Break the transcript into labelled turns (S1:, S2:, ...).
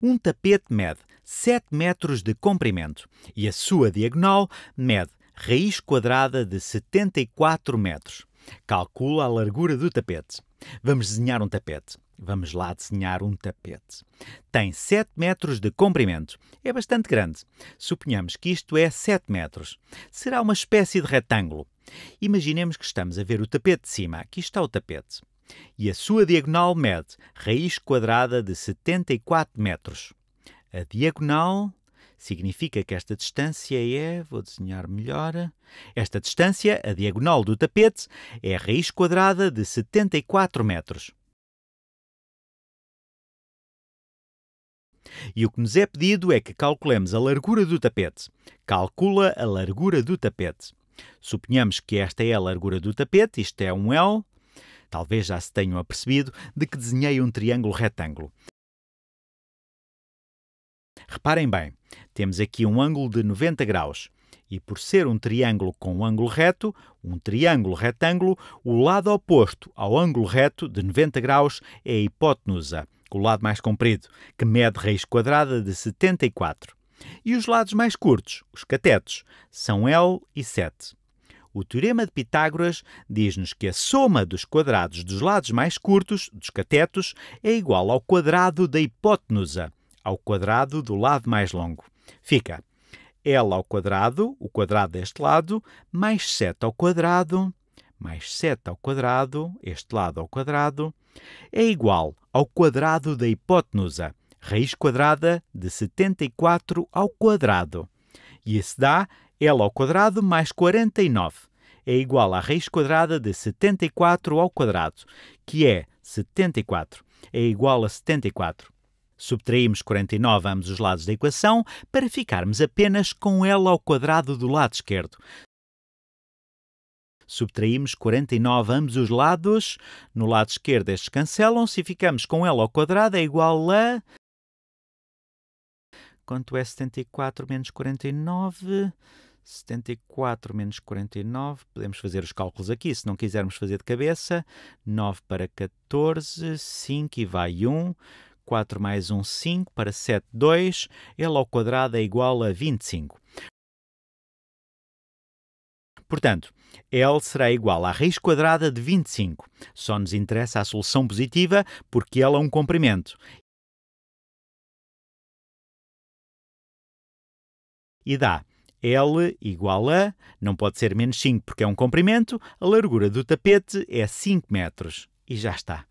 S1: Um tapete mede 7 metros de comprimento e a sua diagonal mede raiz quadrada de 74 metros. Calcula a largura do tapete. Vamos desenhar um tapete. Vamos lá desenhar um tapete. Tem 7 metros de comprimento. É bastante grande. Suponhamos que isto é 7 metros. Será uma espécie de retângulo. Imaginemos que estamos a ver o tapete de cima. Aqui está o tapete e a sua diagonal mede raiz quadrada de 74 metros. A diagonal significa que esta distância é, vou desenhar melhor, esta distância, a diagonal do tapete, é raiz quadrada de 74 metros. E o que nos é pedido é que calculemos a largura do tapete. Calcula a largura do tapete. Suponhamos que esta é a largura do tapete, isto é um L, Talvez já se tenham apercebido de que desenhei um triângulo retângulo. Reparem bem, temos aqui um ângulo de 90 graus. E por ser um triângulo com um ângulo reto, um triângulo retângulo, o lado oposto ao ângulo reto de 90 graus é a hipotenusa, o lado mais comprido, que mede raiz quadrada de 74. E os lados mais curtos, os catetos, são L e 7. O teorema de Pitágoras diz-nos que a soma dos quadrados dos lados mais curtos, dos catetos, é igual ao quadrado da hipotenusa, ao quadrado do lado mais longo. Fica L ao quadrado, o quadrado deste lado, mais 7 ao quadrado, mais 7 ao quadrado, este lado ao quadrado, é igual ao quadrado da hipotenusa, raiz quadrada de 74 ao quadrado. E isso dá L ao quadrado mais 49 é igual à raiz quadrada de 74 ao quadrado, que é 74, é igual a 74. Subtraímos 49 a ambos os lados da equação para ficarmos apenas com ela ao quadrado do lado esquerdo. Subtraímos 49 a ambos os lados. No lado esquerdo estes cancelam-se e ficamos com ela ao quadrado é igual a... Quanto é 74 menos 49? 74 menos 49, podemos fazer os cálculos aqui, se não quisermos fazer de cabeça, 9 para 14, 5 e vai 1, 4 mais 1, 5 para 7, 2, ele ao quadrado é igual a 25. Portanto, L será igual à raiz quadrada de 25. Só nos interessa a solução positiva porque ela é um comprimento. E dá L igual a, não pode ser menos 5 porque é um comprimento, a largura do tapete é 5 metros. E já está.